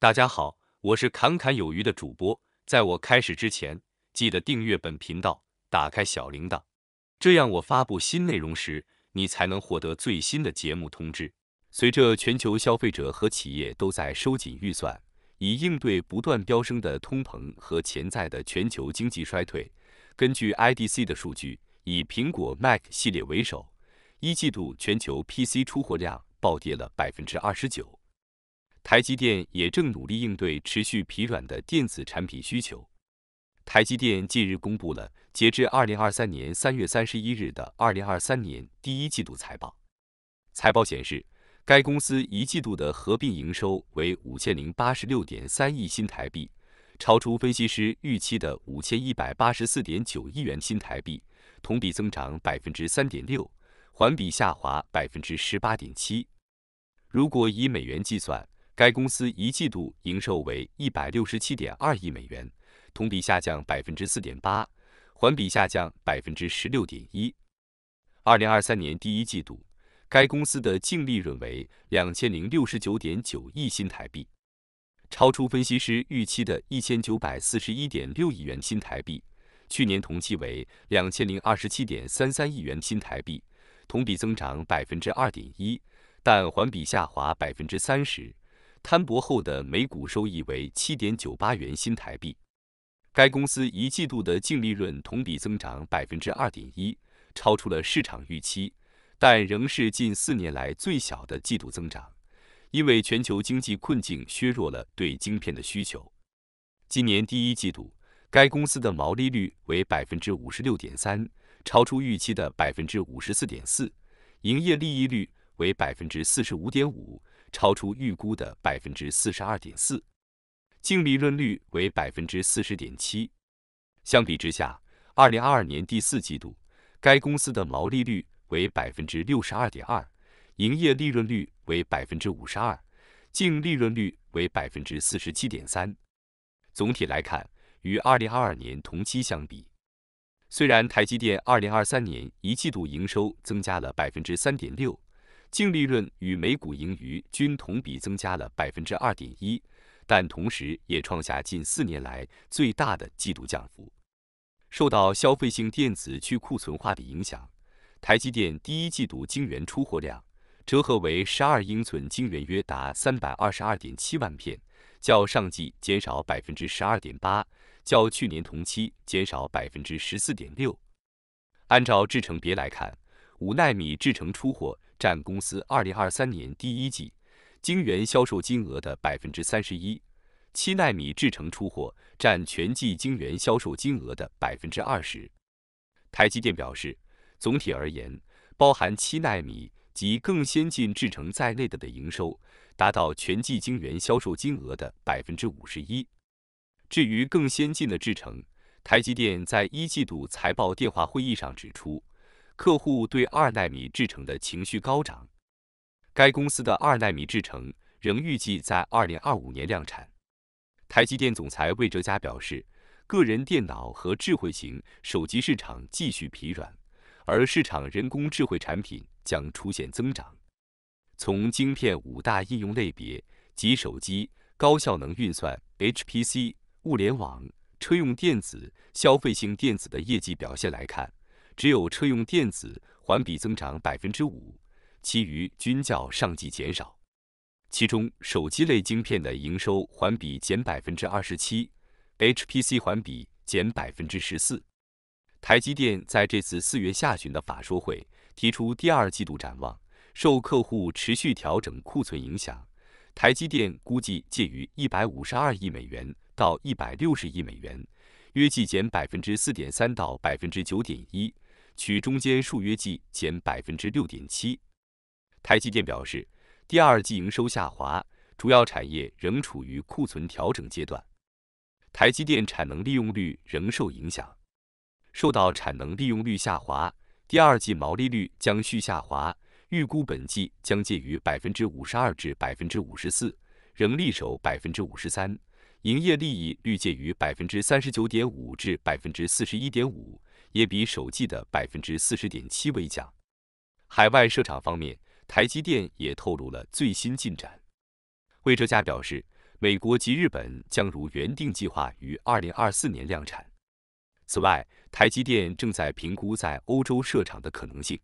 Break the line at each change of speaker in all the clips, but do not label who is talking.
大家好，我是侃侃有余的主播。在我开始之前，记得订阅本频道，打开小铃铛，这样我发布新内容时，你才能获得最新的节目通知。随着全球消费者和企业都在收紧预算，以应对不断飙升的通膨和潜在的全球经济衰退，根据 IDC 的数据，以苹果 Mac 系列为首，一季度全球 PC 出货量暴跌了百分之二十九。台积电也正努力应对持续疲软的电子产品需求。台积电近日公布了截至二零二三年三月三十一日的二零二三年第一季度财报。财报显示，该公司一季度的合并营收为五千零八十六点三亿新台币，超出分析师预期的五千一百八十四点九亿元新台币，同比增长百分之三点六，环比下滑百分之十八点七。如果以美元计算，该公司一季度营收为一百六十七点二亿美元，同比下降百分之四点八，环比下降百分之十六点一。二零二三年第一季度，该公司的净利润为两千零六十九点九亿新台币，超出分析师预期的一千九百四十一点六亿元新台币。去年同期为两千零二十七点三三亿元新台币，同比增长百分之二点一，但环比下滑百分之三十。摊薄后的每股收益为七点九八元新台币。该公司一季度的净利润同比增长百分之二点一，超出了市场预期，但仍是近四年来最小的季度增长，因为全球经济困境削弱了对晶片的需求。今年第一季度，该公司的毛利率为百分之五十六点三，超出预期的百分之五十四点四，营业利益率为百分之四十五点五。超出预估的百分之四十二点四，净利润率为百分之四十点七。相比之下，二零二二年第四季度，该公司的毛利率为百分之六十二点二，营业利润率为百分之五十二，净利润率为百分之四十七点三。总体来看，与二零二二年同期相比，虽然台积电二零二三年一季度营收增加了百分之三点六。净利润与每股盈余均同比增加了百分之二点一，但同时也创下近四年来最大的季度降幅。受到消费性电子去库存化的影响，台积电第一季度晶圆出货量折合为十二英寸晶圆，约达三百二十二点七万片，较上季减少百分之十二点八，较去年同期减少百分之十四点六。按照制程别来看，五纳米制程出货。占公司2023年第一季晶圆销售金额的百分之三十一，七纳米制程出货占全季晶圆销售金额的百分之二十。台积电表示，总体而言，包含七纳米及更先进制程在内的营收，达到全季晶圆销售金额的百分之五十一。至于更先进的制程，台积电在一季度财报电话会议上指出。客户对二纳米制成的情绪高涨。该公司的二纳米制成仍预计在二零二五年量产。台积电总裁魏哲嘉表示，个人电脑和智慧型手机市场继续疲软，而市场人工智慧产品将出现增长。从晶片五大应用类别及手机、高效能运算 （HPC）、物联网、车用电子、消费性电子的业绩表现来看。只有车用电子环比增长百分之五，其余均较上季减少。其中手机类晶片的营收环比减百分之二十七，HPC 环比减百分之十四。台积电在这次四月下旬的法说会提出第二季度展望，受客户持续调整库存影响，台积电估计介于一百五十二亿美元到一百六十亿美元，约计减百分之四点三到百分之九点一。取中间数约计减百分之六点七。台积电表示，第二季营收下滑，主要产业仍处于库存调整阶段。台积电产能利用率仍受影响，受到产能利用率下滑，第二季毛利率将续下滑，预估本季将介于百分之五十二至百分之五十四，仍力守百分之五十三，营业利益率介于百分之三十九点五至百分之四十一点五。也比首季的百分之四十点七微降。海外设厂方面，台积电也透露了最新进展。《魏哲街表示，美国及日本将如原定计划于二零二四年量产。此外，台积电正在评估在欧洲设厂的可能性。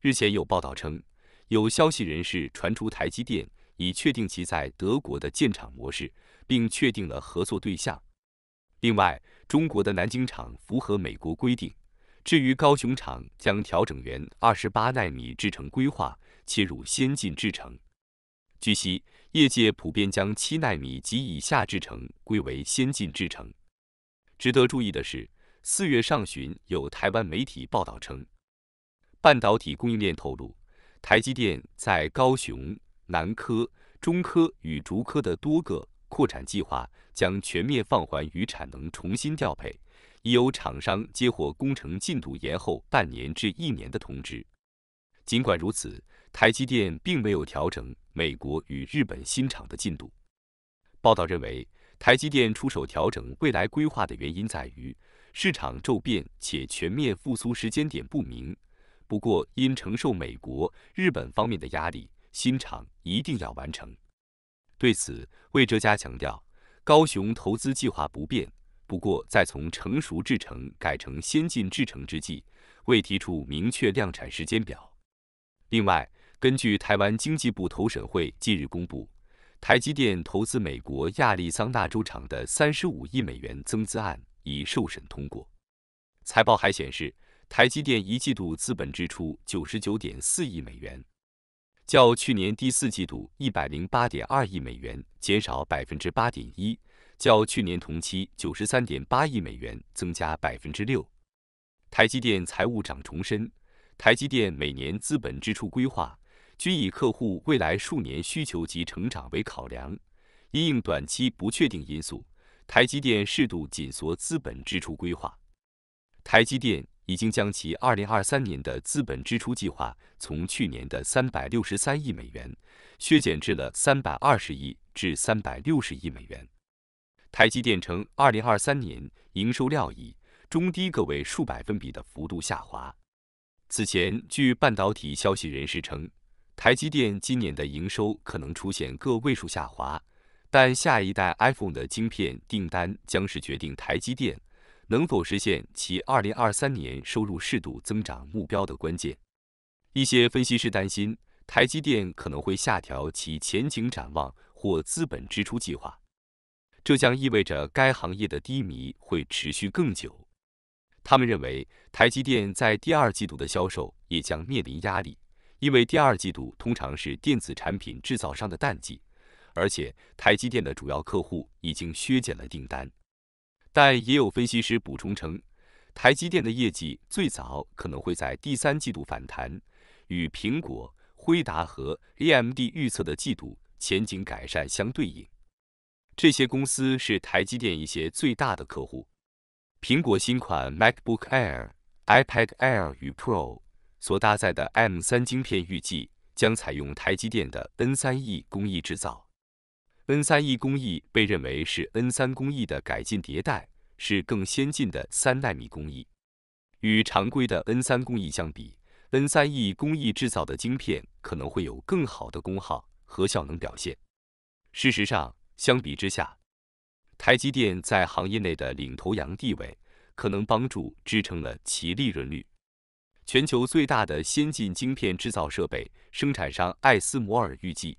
日前有报道称，有消息人士传出台积电已确定其在德国的建厂模式，并确定了合作对象。另外，中国的南京厂符合美国规定，至于高雄厂将调整原二十八纳米制程规划，切入先进制程。据悉，业界普遍将七纳米及以下制程归为先进制程。值得注意的是，四月上旬有台湾媒体报道称，半导体供应链透露，台积电在高雄、南科、中科与竹科的多个扩产计划。将全面放缓与产能重新调配，已有厂商接获工程进度延后半年至一年的通知。尽管如此，台积电并没有调整美国与日本新厂的进度。报道认为，台积电出手调整未来规划的原因在于市场骤变且全面复苏时间点不明。不过，因承受美国、日本方面的压力，新厂一定要完成。对此，魏哲家强调。高雄投资计划不变，不过在从成熟制成改成先进制成之际，未提出明确量产时间表。另外，根据台湾经济部投审会近日公布，台积电投资美国亚利桑那州厂的三十五亿美元增资案已受审通过。财报还显示，台积电一季度资本支出九十九点四亿美元。较去年第四季度一百零八点二亿美元减少百分之八点一，较去年同期九十三点八亿美元增加百分之六。台积电财务长重申，台积电每年资本支出规划均以客户未来数年需求及成长为考量，因应短期不确定因素，台积电适度紧缩资本支出规划。台积电。已经将其2023年的资本支出计划从去年的363亿美元削减至了320亿至360亿美元。台积电称，2023年营收料以中低个位数百分比的幅度下滑。此前，据半导体消息人士称，台积电今年的营收可能出现个位数下滑，但下一代 iPhone 的晶片订单将是决定台积电。能否实现其2023年收入适度增长目标的关键？一些分析师担心，台积电可能会下调其前景展望或资本支出计划，这将意味着该行业的低迷会持续更久。他们认为，台积电在第二季度的销售也将面临压力，因为第二季度通常是电子产品制造商的淡季，而且台积电的主要客户已经削减了订单。但也有分析师补充称，台积电的业绩最早可能会在第三季度反弹，与苹果、辉达和 AMD 预测的季度前景改善相对应。这些公司是台积电一些最大的客户。苹果新款 MacBook Air、iPad Air 与 Pro 所搭载的 M3 芯片预计将采用台积电的 N3E 工艺制造。N3E 工艺被认为是 N3 工艺的改进迭代，是更先进的三纳米工艺。与常规的 N3 工艺相比，N3E 工艺制造的晶片可能会有更好的功耗和效能表现。事实上，相比之下，台积电在行业内的领头羊地位可能帮助支撑了其利润率。全球最大的先进晶片制造设备生产商艾斯摩尔预计。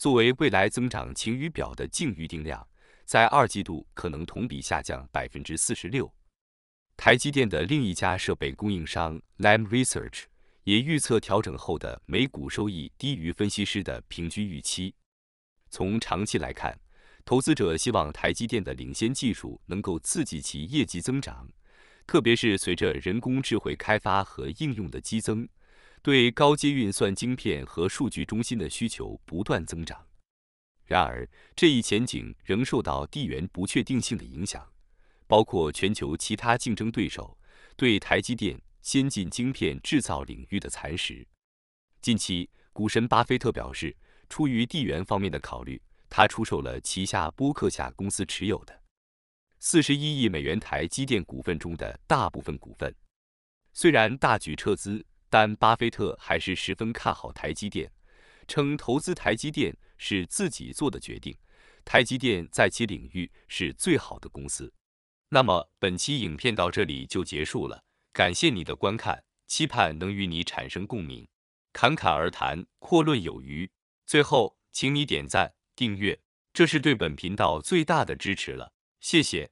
作为未来增长晴雨表的净预订量，在二季度可能同比下降百分之四十六。台积电的另一家设备供应商 Lam Research 也预测调整后的每股收益低于分析师的平均预期。从长期来看，投资者希望台积电的领先技术能够刺激其业绩增长，特别是随着人工智慧开发和应用的激增。对高阶运算晶片和数据中心的需求不断增长，然而这一前景仍受到地缘不确定性的影响，包括全球其他竞争对手对台积电先进晶片制造领域的蚕食。近期，股神巴菲特表示，出于地缘方面的考虑，他出售了旗下波克夏公司持有的四十一亿美元台积电股份中的大部分股份。虽然大举撤资，但巴菲特还是十分看好台积电，称投资台积电是自己做的决定。台积电在其领域是最好的公司。那么本期影片到这里就结束了，感谢你的观看，期盼能与你产生共鸣。侃侃而谈，阔论有余。最后，请你点赞、订阅，这是对本频道最大的支持了，谢谢。